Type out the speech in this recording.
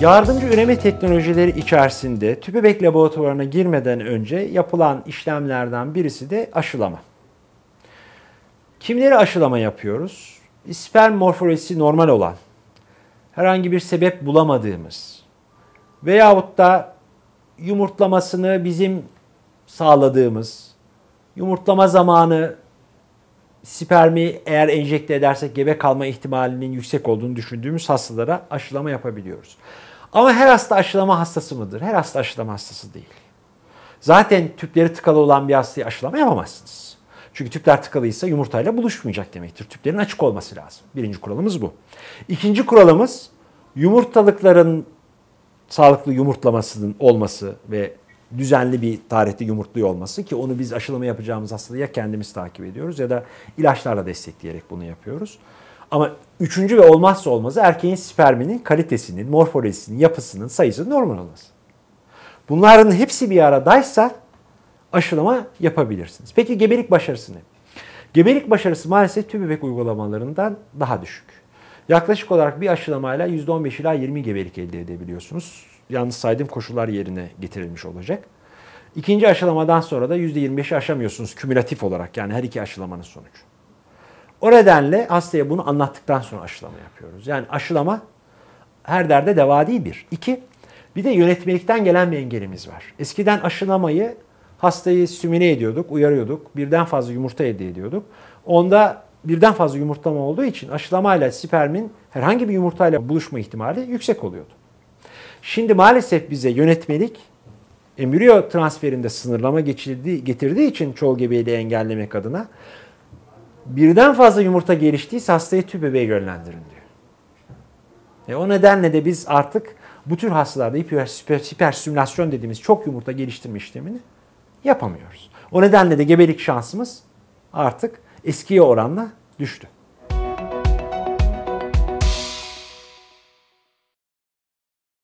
Yardımcı üreme teknolojileri içerisinde TÜBİBEK laboratuvarına girmeden önce yapılan işlemlerden birisi de aşılama. Kimleri aşılama yapıyoruz? Sperm morfolojisi normal olan, herhangi bir sebep bulamadığımız veyahut da yumurtlamasını bizim sağladığımız, yumurtlama zamanı spermi eğer enjekte edersek gebe kalma ihtimalinin yüksek olduğunu düşündüğümüz hastalara aşılama yapabiliyoruz. Ama her hasta aşılama hastası mıdır? Her hasta aşılama hastası değil. Zaten tüpleri tıkalı olan bir hastayı aşılama yapamazsınız. Çünkü tüpler tıkalıysa yumurtayla buluşmayacak demektir. Tüplerin açık olması lazım. Birinci kuralımız bu. İkinci kuralımız yumurtalıkların sağlıklı yumurtlamasının olması ve düzenli bir tarihte yumurtluyor olması ki onu biz aşılama yapacağımız hastalığı ya kendimiz takip ediyoruz ya da ilaçlarla destekleyerek bunu yapıyoruz. Ama üçüncü ve olmazsa olmazı erkeğin sperminin kalitesinin, morfolojisinin, yapısının, sayısının normal olması. Bunların hepsi bir aradaysa aşılama yapabilirsiniz. Peki gebelik başarısı ne? Gebelik başarısı maalesef tüm bebek uygulamalarından daha düşük. Yaklaşık olarak bir aşılamayla %15 ila 20 gebelik elde edebiliyorsunuz yalnız saydığım koşullar yerine getirilmiş olacak. İkinci aşılamadan sonra da %25'i aşamıyorsunuz kümülatif olarak yani her iki aşılamanın sonucu. O nedenle hastaya bunu anlattıktan sonra aşılama yapıyoruz. Yani aşılama her derde deva değil bir. İki, bir de yönetmelikten gelen bir engelimiz var. Eskiden aşılamayı hastayı sümine ediyorduk, uyarıyorduk. Birden fazla yumurta elde ediyorduk. Onda birden fazla yumurtlama olduğu için aşılamayla spermin herhangi bir yumurtayla buluşma ihtimali yüksek oluyordu. Şimdi maalesef bize yönetmelik embriyo transferinde sınırlama geçirdiği, getirdiği için çoğu gebeliği engellemek adına birden fazla yumurta geliştiyse hastayı tüp bebeğe yönlendirin diyor. E o nedenle de biz artık bu tür hastalarda hiperstimülasyon dediğimiz çok yumurta geliştirme işlemini yapamıyoruz. O nedenle de gebelik şansımız artık eskiye oranla düştü.